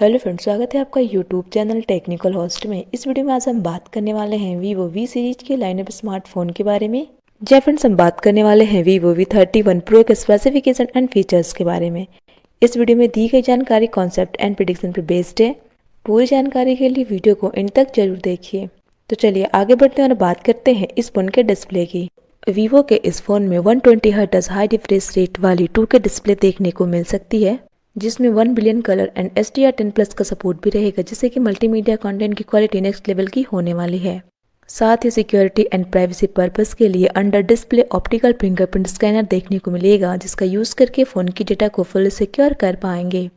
hello friends स्वागत है आपका यूट्यूब चैनल टेक्निकल हॉस्ट में इस वीडियो में आज हम बात करने वाले हैं वीवो वी सीरीज के लाइनअप स्मार्टफोन के बारे में जय फ्रेंड्स हम बात करने वाले हैं Vivo V thirty one pro के स्पेसिफिकेशन एंड फीचर्स के बारे में इस वीडियो में दी गई जानकारी कॉन्सेप्ट एंड प्रिडिक्शन पर बेस्ड है पूरी जानकारी के लिए वीडियो को इन तक जरूर देखिए तो चलिए आगे बढ़ते हैं और बात करते हैं इस फोन के डिस्प्ले की वीवो के इस फोन में one twenty high refresh rate वाली टू के डिस्प्ले देखने को मिल सकती है जिसमें one billion colour and S D R ten plus का सपोर्ट भी रहेगा जिससे कि मल्टीमीडिया कंटेंट की क्वालिटी नेक्स्ट लेवल की होने वाली है साथ ही सिक्योरिटी एंड प्राइवेसी पर्पस के लिए under display optical fingerprint scanner देखने को मिलेगा जिसका यूज़ करके फ़ोन की डेटा को फुल सिक्योर कर पाएंगे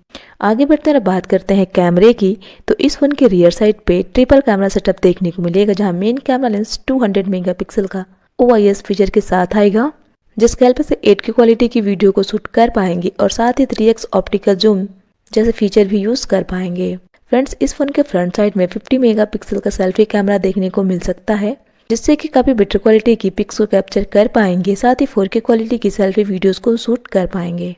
आगे बढ़ते हैं बात करते हैं कैमरे की तो इस फ़ोन के रियर साइड पे ट्रिपल कैमरा सेटअप देखने को मिलेगा जहाँ मेन कैमरा लेंस 200 मेगापिक्सल का ओ फीचर के साथ आएगा जिसके हेल्प से 8K क्वालिटी की वीडियो को शूट कर पाएंगे और साथ ही एक्स ऑप्टिकल जूम जैसे फीचर भी यूज कर पाएंगे फ्रेंड्स इस फोन के फ्रंट साइड में 50 मेगापिक्सल का सेल्फी कैमरा देखने को मिल सकता है जिससे कि काफ़ी बेटर क्वालिटी की पिक्स को कैप्चर कर पाएंगे साथ ही 4K क्वालिटी की सेल्फी वीडियोस को शूट कर पाएंगे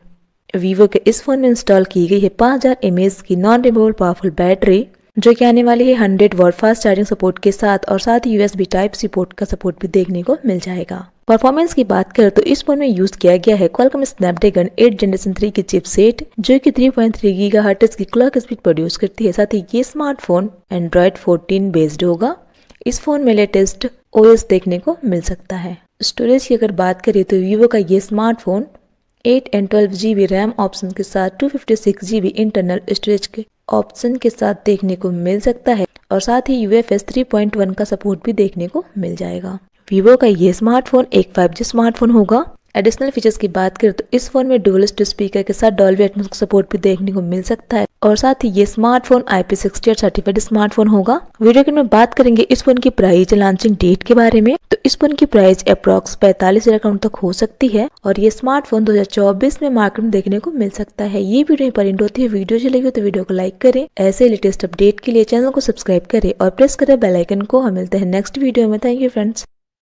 वीवो के इस फोन में इंस्टॉल की गई है 5000 हज़ार की नॉन रिमूवेबल पावरफुल बैटरी जो कि आने वाले है hundred watt fast charging support के साथ और साथ ही यूएसबी टाइप सी पोर्ट का सपोर्ट भी देखने को मिल जाएगा परफॉर्मेंस की बात करें तो इस फोन में यूज किया गया है क्वालकॉम स्नैपड्रैगन 8 जनरेशन 3 की चिपसेट जो कि 3.3 पॉइंट थ्री की क्लॉक स्पीड प्रोड्यूस करती है साथ ही ये स्मार्टफोन एंड्रॉयड 14 बेस्ड होगा इस फोन में लेटेस्ट ओएस देखने को मिल सकता है स्टोरेज की अगर बात करें तो वीवो का ये smartphone eight and twelve G B RAM option के साथ two fifty six G B internal storage के ऑप्शन के साथ देखने को मिल सकता है और साथ ही U F S three point one का सपोर्ट भी देखने को मिल जाएगा वीवो का ये स्मार्टफोन एक फाइव जी स्मार्टफोन होगा एडिशनल फीचर्स की बात करें तो इस फोन में डुअल स्पीकर के साथ डॉल्बी एटमोस का सपोर्ट भी देखने को मिल सकता है और साथ ही ये smartphone I P certified smartphone होगा वीडियो में बात करेंगे इस फोन की प्राइस लॉन्चिंग डेट के बारे में तो इस फोन की प्राइस अप्रोक्स पैतालीस हजार तक हो सकती है और ये स्मार्टफोन 2024 में मार्केट में देखने को मिल सकता है ये वीडियो परिंट होती है वीडियो अच्छी लगी हो तो वीडियो को लाइक करे ऐसे लेटेस्ट अपडेट के लिए चैनल को सब्सक्राइब करे और प्रेस करे बेलाइकन को हम मिलते हैं नेक्स्ट वीडियो में थैंक यू फ्रेंड्स